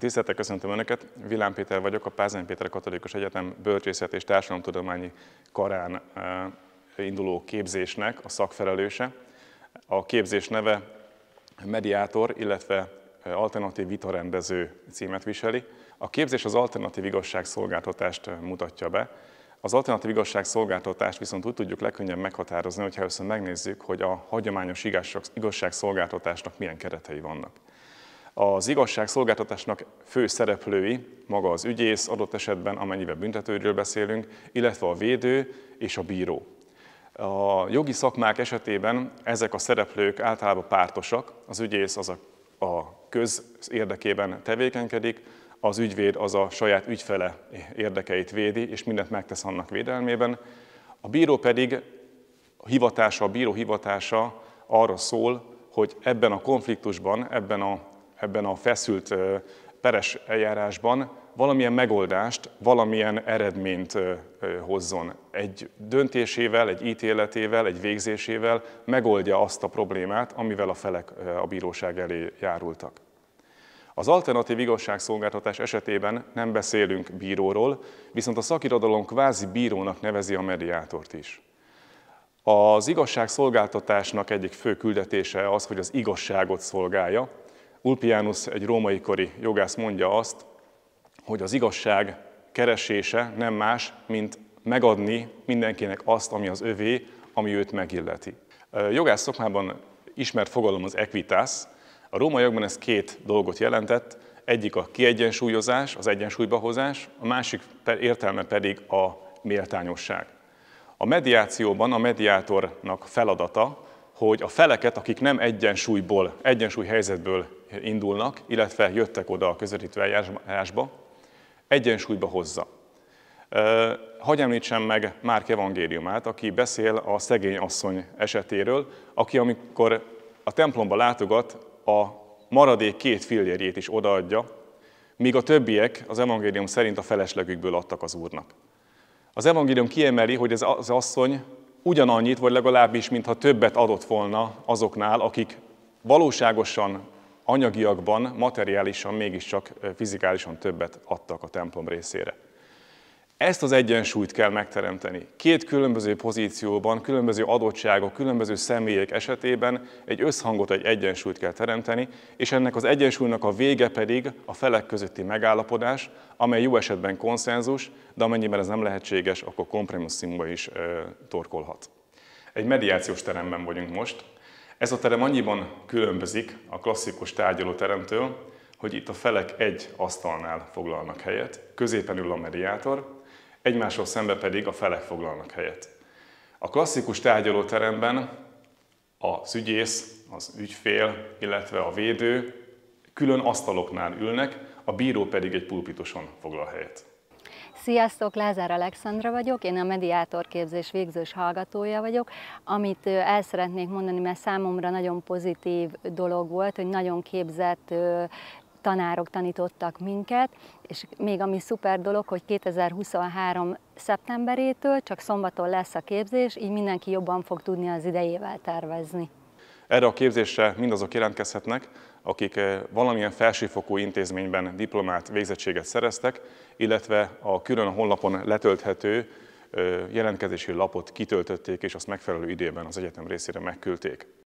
Tisztelettel köszöntöm Önöket, Vilán Péter vagyok, a Pázány Péter Katolikus Egyetem Bölcsészet és Társadalomtudományi Karán eh, induló képzésnek a szakfelelőse. A képzés neve mediátor, illetve eh, alternatív vitarendező címet viseli. A képzés az alternatív igazságszolgáltatást eh, mutatja be. Az alternatív igazságszolgáltatást viszont úgy tudjuk legkönnyebb meghatározni, hogyha először megnézzük, hogy a hagyományos igazságszolgáltatásnak milyen keretei vannak. Az igazságszolgáltatásnak fő szereplői maga az ügyész adott esetben, amennyiben büntetőről beszélünk, illetve a védő és a bíró. A jogi szakmák esetében ezek a szereplők általában pártosak, az ügyész az a, a köz érdekében tevékenykedik, az ügyvéd az a saját ügyfele érdekeit védi, és mindent megtesz annak védelmében. A bíró pedig a hivatása, a bíró hivatása arra szól, hogy ebben a konfliktusban, ebben a ebben a feszült peres eljárásban valamilyen megoldást, valamilyen eredményt hozzon. Egy döntésével, egy ítéletével, egy végzésével megoldja azt a problémát, amivel a felek a bíróság elé járultak. Az alternatív igazságszolgáltatás esetében nem beszélünk bíróról, viszont a szakirodalom kvázi bírónak nevezi a mediátort is. Az igazságszolgáltatásnak egyik fő küldetése az, hogy az igazságot szolgálja, Ulpianus, egy római kori jogász mondja azt, hogy az igazság keresése nem más, mint megadni mindenkinek azt, ami az övé, ami őt megilleti. A jogász szakmában ismert fogalom az equitas. A római jogban ez két dolgot jelentett, egyik a kiegyensúlyozás, az egyensúlyba hozás, a másik értelme pedig a méltányosság. A mediációban a mediátornak feladata, hogy a feleket, akik nem egyensúlyból, egyensúly helyzetből indulnak, illetve jöttek oda a közvetítő eljárásba, egyensúlyba hozza. Hagy említsem meg Márk evangéliumát, aki beszél a szegény asszony esetéről, aki amikor a templomba látogat, a maradék két fillérjét is odaadja, míg a többiek az evangélium szerint a feleslegükből adtak az Úrnak. Az evangélium kiemeli, hogy ez az asszony ugyanannyit, vagy legalábbis, mintha többet adott volna azoknál, akik valóságosan, anyagiakban, materiálisan, mégiscsak fizikálisan többet adtak a templom részére. Ezt az egyensúlyt kell megteremteni. Két különböző pozícióban, különböző adottságok, különböző személyek esetében egy összhangot, egy egyensúlyt kell teremteni, és ennek az egyensúlynak a vége pedig a felek közötti megállapodás, amely jó esetben konszenzus, de amennyiben ez nem lehetséges, akkor kompromisszumba is ö, torkolhat. Egy mediációs teremben vagyunk most. Ez a terem annyiban különbözik a klasszikus tárgyalóteremtől, hogy itt a felek egy asztalnál foglalnak helyet, középen ül a mediátor, egymáshoz szembe pedig a felek foglalnak helyet. A klasszikus tárgyalóteremben az ügyész, az ügyfél, illetve a védő külön asztaloknál ülnek, a bíró pedig egy pulpitoson foglal helyet. Sziasztok, Lázár Alexandra vagyok, én a mediátor képzés végzős hallgatója vagyok. Amit el szeretnék mondani, mert számomra nagyon pozitív dolog volt, hogy nagyon képzett tanárok tanítottak minket, és még ami szuper dolog, hogy 2023 szeptemberétől csak szombaton lesz a képzés, így mindenki jobban fog tudni az idejével tervezni. Erre a képzésre mindazok jelentkezhetnek, akik eh, valamilyen felsőfokú intézményben diplomát, végzettséget szereztek, illetve a külön honlapon letölthető eh, jelentkezési lapot kitöltötték, és azt megfelelő időben az egyetem részére megküldték.